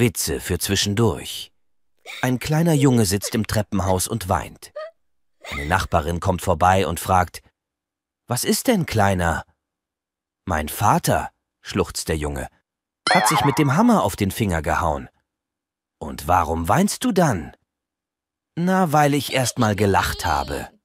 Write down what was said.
Witze für zwischendurch. Ein kleiner Junge sitzt im Treppenhaus und weint. Eine Nachbarin kommt vorbei und fragt, Was ist denn, Kleiner? Mein Vater, schluchzt der Junge, hat sich mit dem Hammer auf den Finger gehauen. Und warum weinst du dann? Na, weil ich erst mal gelacht habe.